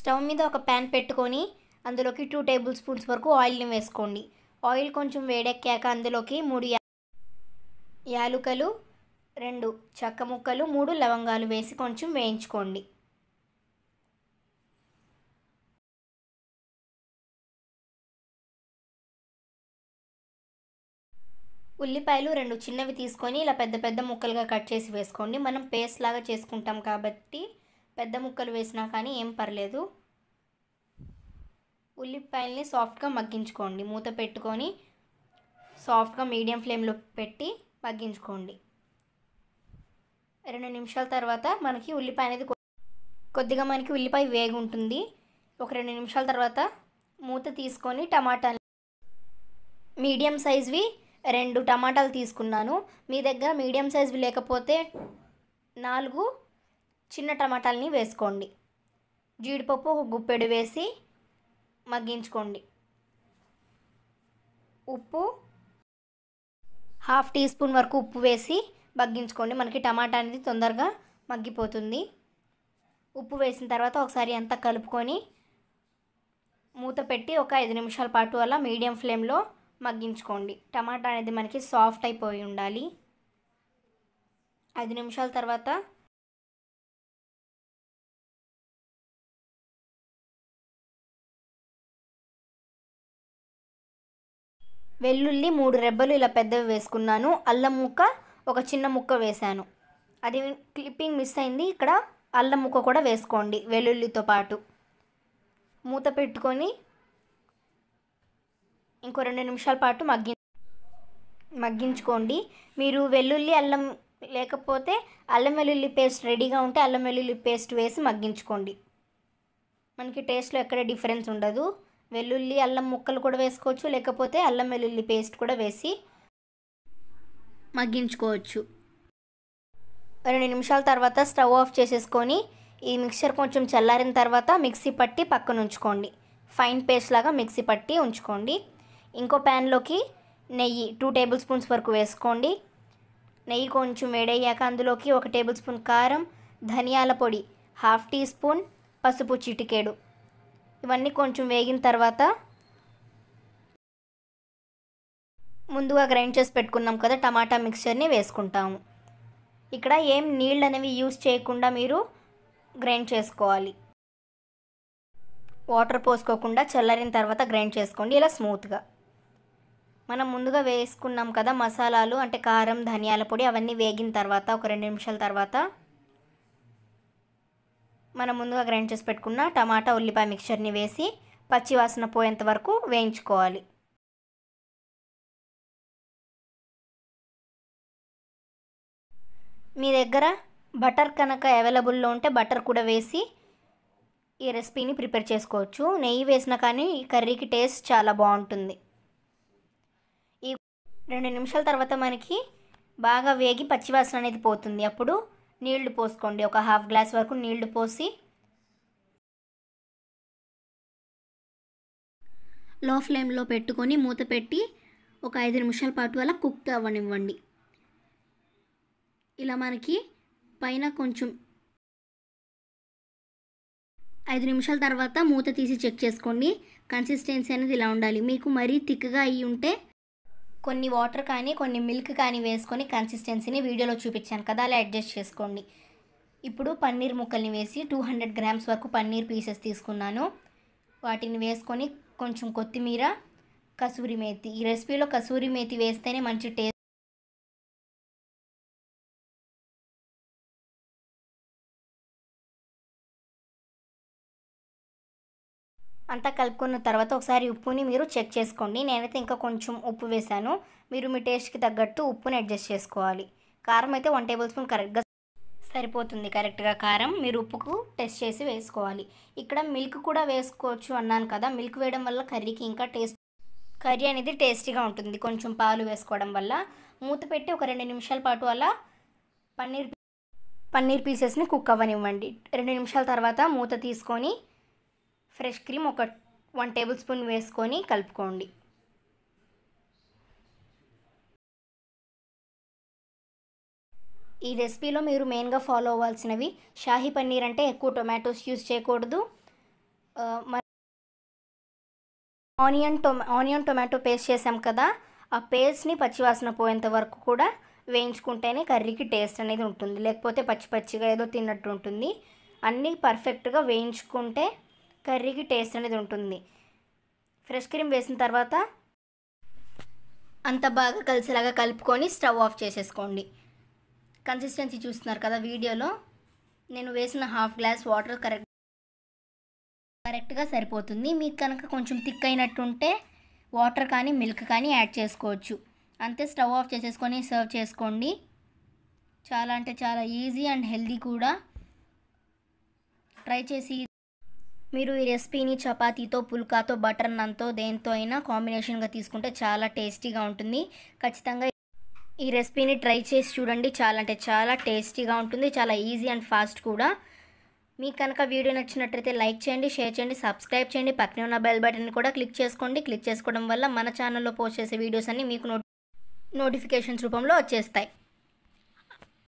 stove మీద ఒక pan పెట్టుకొని అందులోకి టూ టేబుల్ స్పూన్స్ వరకు ఆయిల్ని వేసుకోండి ఆయిల్ కొంచెం వేడెక్కాక అందులోకి మూడు యాలుకలు రెండు చెక్క ముక్కలు మూడు లవంగాలు వేసి కొంచెం వేయించుకోండి ఉల్లిపాయలు రెండు చిన్నవి తీసుకొని ఇలా పెద్ద పెద్ద ముక్కలుగా కట్ చేసి వేసుకోండి మనం పేస్ట్ లాగా చేసుకుంటాం కాబట్టి పెద్ద ముక్కలు వేసినా కానీ ఏం పర్లేదు ఉల్లిపాయల్ని సాఫ్ట్గా మగ్గించుకోండి మూత పెట్టుకొని సాఫ్ట్గా మీడియం ఫ్లేమ్లో పెట్టి మగ్గించుకోండి రెండు నిమిషాల తర్వాత మనకి ఉల్లిపాయ అనేది కొద్దిగా మనకి ఉల్లిపాయ వేగు ఉంటుంది ఒక రెండు నిమిషాల తర్వాత మూత తీసుకొని టమాటాలు మీడియం సైజ్వి రెండు టమాటాలు తీసుకున్నాను మీ దగ్గర మీడియం సైజ్వి లేకపోతే నాలుగు చిన్న టమాటాలని వేసుకోండి జీడిపప్పు ఒక గుప్పెడు వేసి మగ్గించుకోండి ఉప్పు హాఫ్ టీ స్పూన్ వరకు ఉప్పు వేసి మగ్గించుకోండి మనకి టమాటా అనేది తొందరగా మగ్గిపోతుంది ఉప్పు వేసిన తర్వాత ఒకసారి అంతా కలుపుకొని మూత పెట్టి ఒక ఐదు నిమిషాల పాటు అలా మీడియం ఫ్లేమ్లో మగ్గించుకోండి టమాటా అనేది మనకి సాఫ్ట్ అయిపోయి ఉండాలి ఐదు నిమిషాల తర్వాత వెల్లుల్లి మూడు రెబ్బలు ఇలా పెద్దవి వేసుకున్నాను అల్లం ముక్క ఒక చిన్న ముక్క వేశాను అది క్లిప్పింగ్ మిస్ అయింది ఇక్కడ అల్లం ముక్క కూడా వేసుకోండి వెల్లుల్లితో పాటు మూత పెట్టుకొని ఇంకో రెండు నిమిషాల పాటు మగ్గి మగ్గించుకోండి మీరు వెల్లుల్లి అల్లం లేకపోతే అల్లం వెల్లుల్లి పేస్ట్ రెడీగా ఉంటే అల్లం వెల్లుల్లి పేస్ట్ వేసి మగ్గించుకోండి మనకి టేస్ట్లో ఎక్కడ డిఫరెన్స్ ఉండదు వెల్లుల్లి అల్లం ముక్కలు కూడా వేసుకోవచ్చు లేకపోతే అల్లం వెల్లుల్లి పేస్ట్ కూడా వేసి మగ్గించుకోవచ్చు రెండు నిమిషాల తర్వాత స్టవ్ ఆఫ్ చేసేసుకొని ఈ మిక్చర్ కొంచెం చల్లారిన తర్వాత మిక్సీ పట్టి పక్కన ఉంచుకోండి ఫైన్ పేస్ట్ లాగా మిక్సీ పట్టి ఉంచుకోండి ఇంకో ప్యాన్లోకి నెయ్యి టూ టేబుల్ స్పూన్స్ వరకు వేసుకోండి నెయ్యి కొంచెం వేడయ్యాక అందులోకి ఒక టేబుల్ స్పూన్ కారం ధనియాల పొడి హాఫ్ టీ స్పూన్ పసుపు చిటికేడు ఇవన్నీ కొంచెం వేగిన తర్వాత ముందుగా గ్రైండ్ చేసి పెట్టుకున్నాం కదా టమాటా మిక్స్చర్ని వేసుకుంటాము ఇక్కడ ఏం నీళ్ళు అనేవి యూజ్ చేయకుండా మీరు గ్రైండ్ చేసుకోవాలి వాటర్ పోసుకోకుండా చల్లరిన తర్వాత గ్రైండ్ చేసుకోండి ఇలా స్మూత్గా మనం ముందుగా వేసుకున్నాం కదా మసాలాలు అంటే కారం ధనియాల పొడి అవన్నీ వేగిన తర్వాత ఒక రెండు నిమిషాల తర్వాత మనం ముందుగా గ్రైండ్ చేసి పెట్టుకున్న టమాటా ఉల్లిపాయ మిక్చర్ని వేసి పచ్చి వాసన పోయేంత వరకు వేయించుకోవాలి మీ దగ్గర బటర్ కనుక అవైలబుల్లో ఉంటే బటర్ కూడా వేసి ఈ రెసిపీని ప్రిపేర్ చేసుకోవచ్చు నెయ్యి వేసినా కానీ ఈ కర్రీకి టేస్ట్ చాలా బాగుంటుంది ఈ రెండు నిమిషాల తర్వాత మనకి బాగా వేగి పచ్చివాసన అనేది పోతుంది అప్పుడు నీళ్లు పోసుకోండి ఒక హాఫ్ గ్లాస్ వరకు నీళ్లు పోసి లో ఫ్లేమ్లో పెట్టుకొని మూత పెట్టి ఒక ఐదు నిమిషాల పాటు అలా కుక్ అవ్వనివ్వండి ఇలా మనకి పైన కొంచెం ఐదు నిమిషాల తర్వాత మూత తీసి చెక్ చేసుకోండి కన్సిస్టెన్సీ అనేది ఇలా ఉండాలి మీకు మరీ తిక్కగా అయ్యి ఉంటే కొన్ని వాటర్ కానీ కొన్ని మిల్క్ కానీ వేసుకొని కన్సిస్టెన్సీని వీడియోలో చూపించాను కదా అలా అడ్జస్ట్ చేసుకోండి ఇప్పుడు పన్నీర్ ముక్కల్ని వేసి టూ హండ్రెడ్ గ్రామ్స్ వరకు పన్నీర్ పీసెస్ తీసుకున్నాను వాటిని వేసుకొని కొంచెం కొత్తిమీర కసూరి మేతి ఈ రెసిపీలో కసూరి మేతి వేస్తేనే మంచి టేస్ట్ అంతా కలుపుకున్న తర్వాత ఒకసారి ఉప్పుని మీరు చెక్ చేసుకోండి నేనైతే ఇంకా కొంచెం ఉప్పు వేశాను మీరు మీ టేస్ట్కి తగ్గట్టు ఉప్పుని అడ్జస్ట్ చేసుకోవాలి కారం అయితే వన్ టేబుల్ స్పూన్ కరెక్ట్గా సరిపోతుంది కరెక్ట్గా కారం మీరు ఉప్పుకు టెస్ట్ చేసి వేసుకోవాలి ఇక్కడ మిల్క్ కూడా వేసుకోవచ్చు అన్నాను కదా మిల్క్ వేయడం వల్ల కర్రీకి ఇంకా టేస్ట్ కర్రీ అనేది టేస్టీగా ఉంటుంది కొంచెం పాలు వేసుకోవడం వల్ల మూత పెట్టి ఒక రెండు నిమిషాల పాటు అలా పన్నీర్ పన్నీర్ పీసెస్ని కుక్ అవ్వనివ్వండి రెండు నిమిషాల తర్వాత మూత తీసుకొని ఫ్రెష్ క్రీమ్ ఒక వన్ టేబుల్ స్పూన్ వేసుకొని కలుపుకోండి ఈ రెసిపీలో మీరు మెయిన్గా ఫాలో అవ్వాల్సినవి షాహీ పన్నీర్ అంటే ఎక్కువ టొమాటోస్ యూస్ చేయకూడదు onion tomato onion tomato paste చేసాం కదా ఆ పేస్ట్ని పచ్చివాసన పోయేంత వరకు కూడా వేయించుకుంటేనే కర్రీకి టేస్ట్ అనేది ఉంటుంది లేకపోతే పచ్చి పచ్చిగా ఏదో తిన్నట్టు ఉంటుంది అన్నీ పర్ఫెక్ట్గా వేయించుకుంటే కర్రీకి టేస్ట్ అనేది ఉంటుంది ఫ్రెష్ క్రీమ్ వేసిన తర్వాత అంత బాగా కలిసేలాగా కలుపుకొని స్టవ్ ఆఫ్ చేసేసుకోండి కన్సిస్టెన్సీ చూస్తున్నారు కదా వీడియోలో నేను వేసిన హాఫ్ గ్లాస్ వాటర్ కరెక్ట్ కరెక్ట్గా సరిపోతుంది మీకు కనుక కొంచెం థిక్ అయినట్టుంటే వాటర్ కానీ మిల్క్ కానీ యాడ్ చేసుకోవచ్చు అంతే స్టవ్ ఆఫ్ చేసేసుకొని సర్వ్ చేసుకోండి చాలా అంటే చాలా ఈజీ అండ్ హెల్దీ కూడా ట్రై చేసి మీరు ఈ రెసిపీని చపాతీతో పుల్కాతో బటర్ నన్తో దేంతో అయినా కాంబినేషన్గా తీసుకుంటే చాలా టేస్టీగా ఉంటుంది ఖచ్చితంగా ఈ రెసిపీని ట్రై చేసి చూడండి చాలా అంటే చాలా టేస్టీగా ఉంటుంది చాలా ఈజీ అండ్ ఫాస్ట్ కూడా మీకు కనుక వీడియో నచ్చినట్లయితే లైక్ చేయండి షేర్ చేయండి సబ్స్క్రైబ్ చేయండి పక్కనే ఉన్న బెల్ బటన్ కూడా క్లిక్ చేసుకోండి క్లిక్ చేసుకోవడం వల్ల మన ఛానల్లో పోస్ట్ చేసే వీడియోస్ అన్నీ మీకు నోటిఫికేషన్స్ రూపంలో వచ్చేస్తాయి